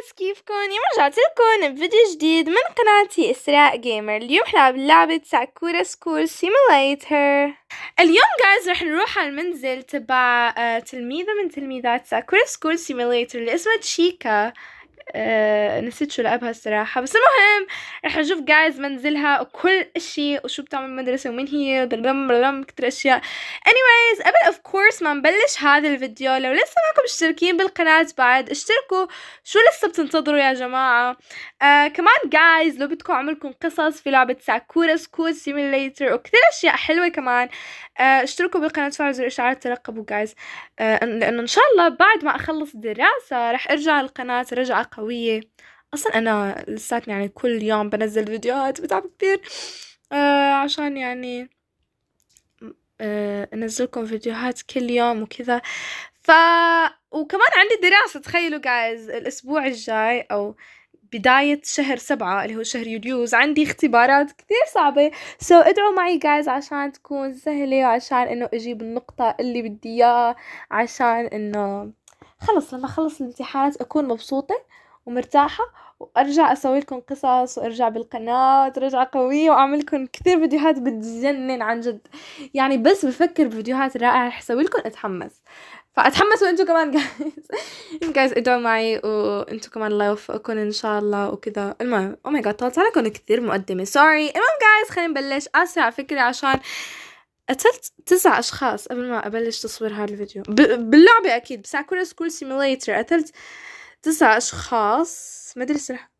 ناس كيفكن رجعت لكم بفيديو جديد من قناتي إسراء جيمر اليوم حنلعب لعبة ساكورا سكول سيموليتر اليوم جايز رح نروح على المنزل تبع آه، تلميذة من تلميذات ساكورا سكول سيموليتر اللي اسمها تشيكا آه، نسيت شو لقبها الصراحة بس المهم رح نشوف جايز منزلها وكل اشي وشو بتعمل مدرسه ومين هي بلم بلم كتير اشياء anyways قبل اوف كورس ما نبلش هذا الفيديو لو لسه ماكم مشتركين بالقناة بعد اشتركوا شو لسه بتنتظروا يا جماعة آه كمان جايز لو بدكم اعمل لكم قصص في لعبة ساكورا سكول سيميليتر وكثير اشياء حلوة كمان آه، اشتركوا بالقناة وفعلوا زر الاشعارات ترقبوا جايز آه، لانه ان شاء الله بعد ما اخلص دراسة رح ارجع القناة رجعة قوية اصلا انا لساتني يعني كل يوم بنزل فيديوهات بتعب كثير آه عشان يعني آه، انزلكم فيديوهات كل يوم وكذا ف وكمان عندي دراسة تخيلوا جايز الاسبوع الجاي او بداية شهر سبعة اللي هو شهر يوليوز عندي اختبارات كثير صعبة سو so, ادعوا معي جايز عشان تكون سهلة عشان انه اجيب النقطة اللي بدي اياها عشان انه خلص لما اخلص الامتحانات اكون مبسوطة ومرتاحة وارجع اسوي لكم قصص وارجع بالقناه ترجع قويه واعمل لكم كثير فيديوهات بتجنن عن جد يعني بس بفكر بفيديوهات رائعه رح اسوي لكم اتحمس فاتحمسوا انتم كمان جايز جايز ادعوا معي وانتم كمان الله يوفقكم ان شاء الله وكذا المهم او ماي جاد طلعت عليكم كثير مقدمه سوري المهم جايز خلينا نبلش اسرع فكره عشان قتلت تسع اشخاص قبل ما ابلش تصوير هذا الفيديو ب... باللعبه اكيد بس على كل سكول سيميليتر قتلت تسع أشخاص أدري صراحة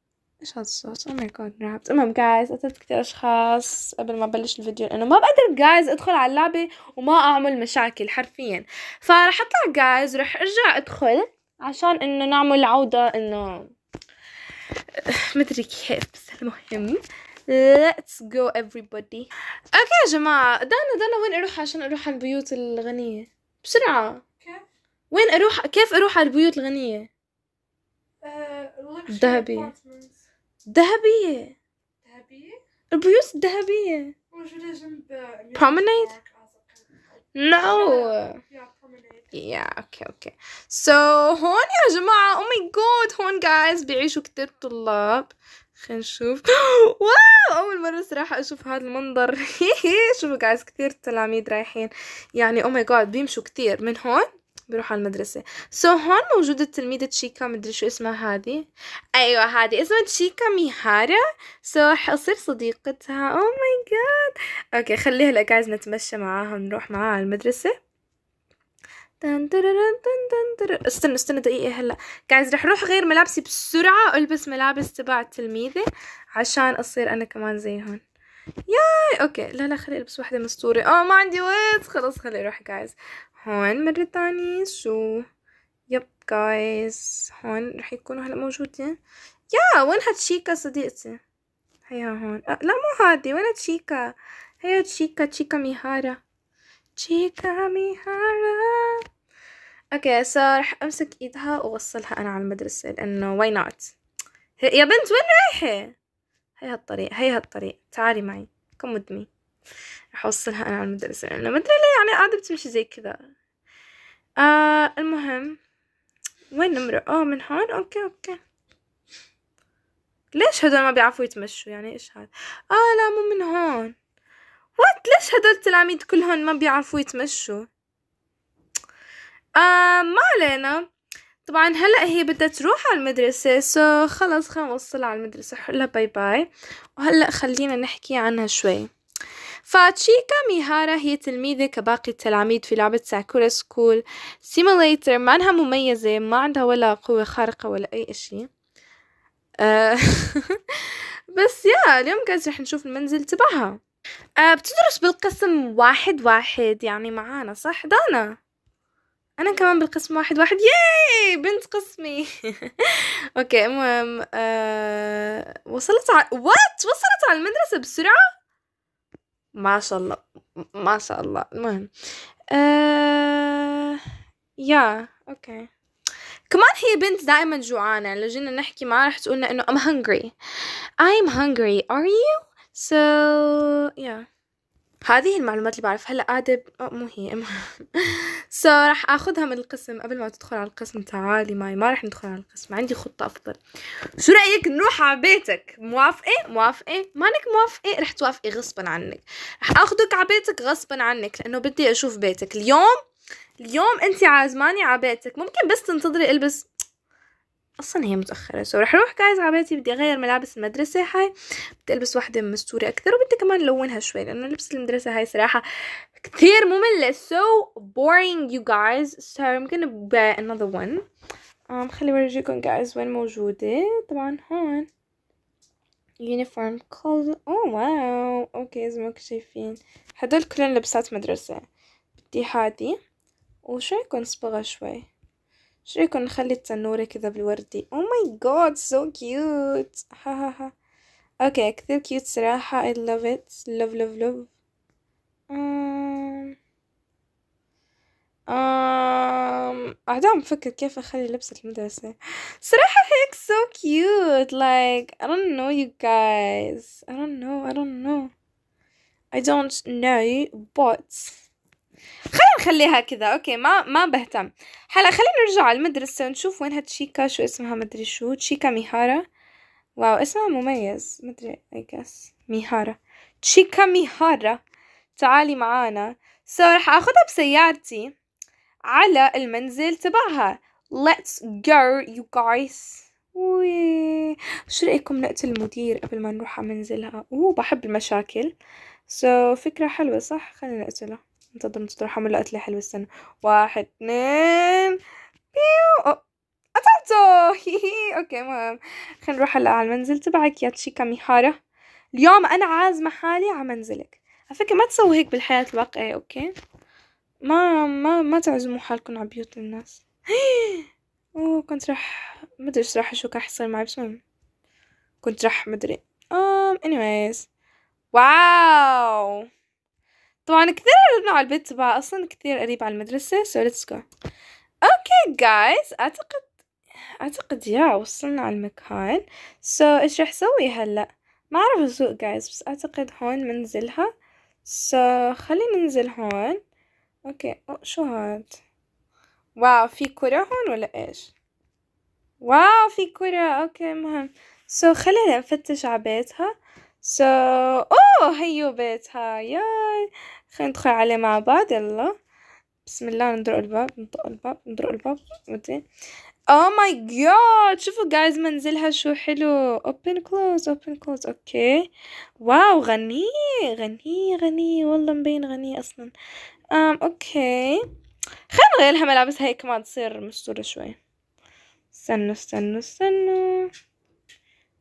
ايش هذا الصوت؟ أو ماي جاد رعبت المهم جايز قتلت كثير اشخاص قبل ما ابلش الفيديو لانه ما بقدر جايز ادخل على اللعبة وما اعمل مشاكل حرفيا فرح اطلع جايز رح ارجع ادخل عشان انه نعمل عودة انه مدري كيف بس المهم Let's go everybody اوكي يا جماعة دانا دانا وين اروح عشان اروح على البيوت الغنية بسرعة كيف؟ وين اروح كيف اروح على البيوت الغنية؟ ذهبية ذهبية ذهبية البيوت الذهبية موجودة جنب يعني promenade نو يا اوكي اوكي سو هون يا جماعة او ماي جود هون جايز بيعيشوا كتير طلاب خلينا نشوف واو اول مرة صراحة اشوف هذا المنظر شوفوا جايز كتير تلاميذ رايحين يعني او ماي جاد بيمشوا كتير من هون بيروح على المدرسة سو so, هون موجودة تلميذة تشيكا مدري شو اسمها هذه أيوة هذه اسمها تشيكا ميهارا سو so, حصير صديقتها أو ماي جاد أوكي خليها هلا جايز نتمشى معاها نروح معاها على المدرسة تن تن تن استنى استنى دقيقة هلا جايز رح روح غير ملابسي بسرعة والبس ملابس تبع التلميذة عشان أصير أنا كمان زيهم ياي اوكي لا لا خلي البس وحده مستوره اه ما عندي وقت خلص خلي اروح جايز هون مرة تانية شو يب جايز هون رح يكونوا هلا موجودين يا وين هتشيكا صديقتي هيا هون أه لا مو هادي وين تشيكا هيا تشيكا تشيكا ميهارا تشيكا ميهارا اوكي سو رح امسك ايدها واوصلها انا على المدرسة لانه واي نوت يا بنت وين رايحة هيا هالطريق هيا هالطريق تعالي معي كم with me راح اوصلها انا على المدرسة لانه ما ادري ليه يعني قاعدة بتمشي زي كذا آه المهم وين نمرة اه من هون اوكي اوكي ليش هدول ما بيعرفوا يتمشوا يعني ايش هذا اه لا مو من هون وات ليش هدول التلاميذ كلهم ما بيعرفوا يتمشوا آه ما علينا طبعا هلا هي بدها تروح على المدرسة سو خلص خلينا نوصلها على المدرسة حلها باي باي وهلا خلينا نحكي عنها شوي فتشيكا ميهارا هي تلميذة كباقي التلاميذ في لعبة ساكورا سكول سيموليتر مانها مميزة ما عندها ولا قوة خارقة ولا أي إشي آه، بس يا اليوم كاز رح نشوف المنزل تبعها آه، بتدرس بالقسم واحد واحد يعني معانا صح دانا انا كمان بالقسم واحد واحد ياي بنت قسمي اوكي المهم أه وصلت ع... وات وصلت على المدرسه بسرعه ما شاء الله ما شاء الله المهم آه... يا اوكي كمان هي بنت دائما جوعانة يعني لو جينا نحكي معها رح تقولنا انه I'm hungry I'm hungry are you so yeah هذه المعلومات اللي بعرفها هلا قاعدة مو هي سو so, راح اخذها من القسم قبل ما تدخل على القسم تعالي معي ما راح ندخل على القسم عندي خطة افضل شو رأيك نروح على بيتك موافقة موافقة مانك موافقة رح توافقي غصبا عنك رح اخذك على بيتك غصبا عنك لانه بدي اشوف بيتك اليوم اليوم انت عازماني على بيتك ممكن بس تنتظري البس اصلا هي متاخره سو رح اروح جايز بيتي بدي اغير ملابس المدرسه هاي بدي البس واحده مستوره اكثر وبدي كمان لونها شوي لانه لبس المدرسه هاي صراحه كثير ممله so boring you guys so I'm gonna buy another one um, خلي اورجيكم جايز وين موجوده طبعا هون uniform clothes oh واو اوكي زي ما كنتوا شايفين هدول كلهم لبسات مدرسه بدي هادي وشو يكون صبغه شوي شو رأيكم نخلي التنورة كذا بالوردي او ماي جاد سو كيوت ها ها ها اوكي كثير كيوت صراحة I love it love love love أم... أم... قاعدة عم كيف أخلي لبسة المدرسة صراحة هيك so cute like I don't know you guys I don't know I don't know I don't know but خلينا نخليها كذا اوكي ما ما بهتم هلا خلينا نرجع على المدرسة ونشوف وين هتشيكا شو اسمها مدري شو تشيكا ميهارا واو اسمها مميز مدري اي جاس ميهارا تشيكا ميهارا تعالي معانا سو so, رح اخذها بسيارتي على المنزل تبعها let's go you guys وي شو رأيكم نقتل المدير قبل ما نروح على منزلها اوه بحب المشاكل سو so, فكرة حلوة صح خلينا نقتله مصدر مصدر حمل لقيت حلوة حلو السنة واحد اتنين بيو هي اوكي مهم خلينا نروح هلا على المنزل تبعك يا تشيكا ميهارا اليوم انا عازمة حالي على منزلك على فكرة ما تسوي هيك بالحياة الواقعية اوكي ما ما ما تعزموا حالكم على بيوت الناس اوه كنت رح مدري ايش راح اشوف رح يصير معي بس المهم كنت رح مدري ام anyways واو طبعا كثير قريبنا على البيت تبعها أصلا كثير قريب على المدرسة so let's go okay guys أعتقد أعتقد يا وصلنا على المكان so إيش رح سوي هلأ ما أعرف اسوق guys بس أعتقد هون منزلها so خلي ننزل هون اوكي أو oh شو هاد واو في كرة هون ولا ايش واو في كرة اوكي مهم سو so, خلينا نفتش على بيتها so اوه هيو بيتها ياي خلينا ندخل عليه مع بعض يلا بسم الله ندرق الباب نطق الباب ندرق الباب ودي او ماي جاد شوفوا جايز منزلها شو حلو اوبن كلوز اوبن كلوز اوكي واو غني غني غني والله مبين غني اصلا ام اوكي خلينا نغير لها ملابسها هيك ما تصير مستورة شوي استنوا استنوا استنوا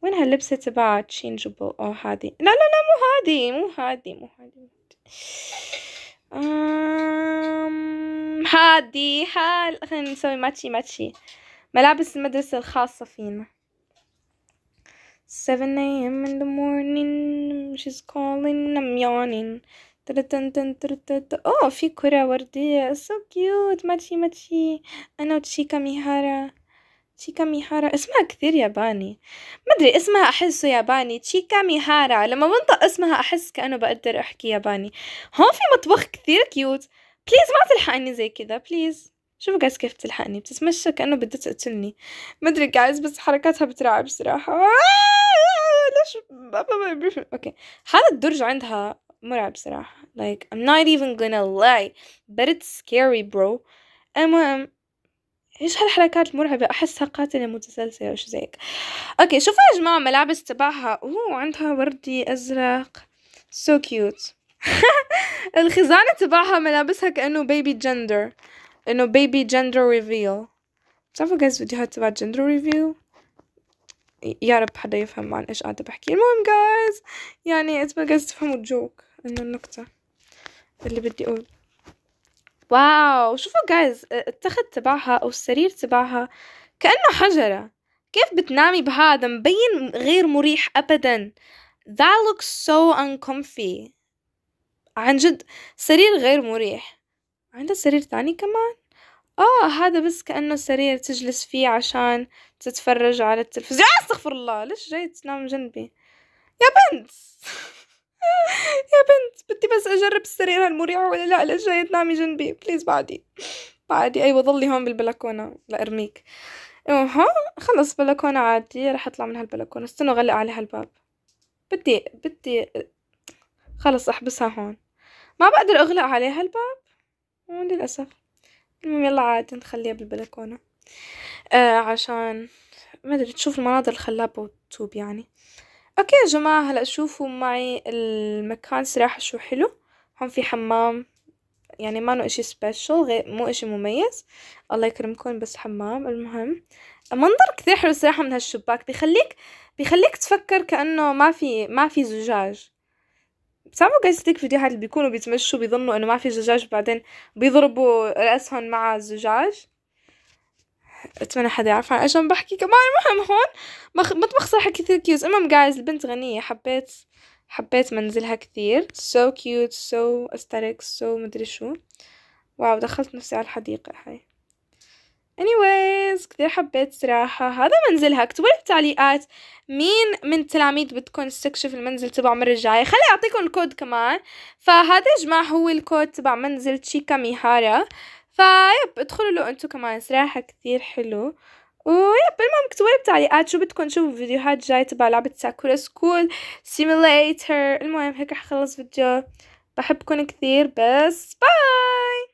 وين هاللبسة تبع تشينجبل او هادي لا لا لا مو هادي مو هادي مو هادي أمم هادي هال خلينا نسوي ماتشي ماتشي ملابس المدرسة الخاصة فينا 7 a.m. in the morning she's calling I'm yawning اوه في كرة وردية so cute ماتشي ماتشي انا وتشيكا ميهارا تشيكا ميهارا اسمها كثير ياباني مدري اسمها احسه ياباني تشيكا ميهارا لما بنطق اسمها احس كانه بقدر احكي ياباني هون في مطبخ كثير كيوت بليز ما تلحقني زي كذا بليز شوفوا جايز كيف بتلحقني بتتمشى كانه بدها تقتلني مدري جايز بس حركاتها بترعب صراحه ليش اوكي هذا الدرج عندها مرعب صراحه like I'm not even gonna lie but it's scary bro المهم ايش هالحركات المرعبة احسها قاتلة متسلسلة وش زيك اوكي شوفوا يا جماعة ملابس تبعها اوه عندها وردي ازرق سو so كيوت الخزانة تبعها ملابسها كأنه بيبي جندر انه بيبي جندر ريفيل بتعرفوا جايز فيديوهات تبع جندر ريفيل يا رب حدا يفهم عن ايش قاعدة بحكي المهم جايز يعني اتمنى جايز تفهموا الجوك انه النكتة اللي بدي اقول واو شوفوا جايز التخت تبعها او السرير تبعها كانه حجره كيف بتنامي بهذا مبين غير مريح ابدا that looks so uncomfy عن جد سرير غير مريح عندها سرير تاني كمان اه هذا بس كأنه سرير تجلس فيه عشان تتفرج على التلفزيون آه، استغفر الله ليش جاي تنام جنبي يا بنت يا بنت بدي بس أجرب السريرة المريحه ولا لا ليش جاي تنامي جنبي بليز بعدي بعدي أيوة ضلي هون بالبلكونة لأرميك ها خلص بلكونة عادي رح أطلع من هالبلكونة استنوا غلق عليها الباب بدي بدي خلص أحبسها هون ما بقدر أغلق عليها الباب للأسف المهم يلا عادي نخليها بالبلكونة آه عشان ما أدري تشوف المناظر الخلابة والتوب يعني اوكي يا جماعة هلا شوفوا معي المكان صراحة شو حلو هون في حمام يعني مانو اشي سبيشل غير مو اشي مميز الله يكرمكم بس حمام المهم منظر كثير حلو صراحة من هالشباك بيخليك بيخليك تفكر كأنه ما في ما في زجاج بتعرفوا جايز هيك فيديوهات اللي بيكونوا بيتمشوا بيظنوا انه ما في زجاج بعدين بيضربوا رأسهم مع الزجاج اتمنى حدا يعرفها عشان بحكي كمان المهم هون مطبخ صراحة كثير كيوز المهم جايز البنت غنية حبيت حبيت منزلها كثير so cute so aesthetic so مدري شو واو دخلت نفسي على الحديقة هاي anyways كثير حبيت صراحة هذا منزلها اكتبوا لي بالتعليقات مين من التلاميذ بدكم تستكشف المنزل تبع مرة الجاية خلي اعطيكم الكود كمان فهذا يا جماعة هو الكود تبع منزل تشيكا ميهارا فيب ادخلوا له انتو كمان صراحة كتير حلو ويب المهم اكتبولي بتعليقات شو بدكم تشوفوا فيديوهات جاي تبع لعبة ساكورا سكول سيميليتر المهم هيك رح خلص فيديو بحبكن كثير بس باي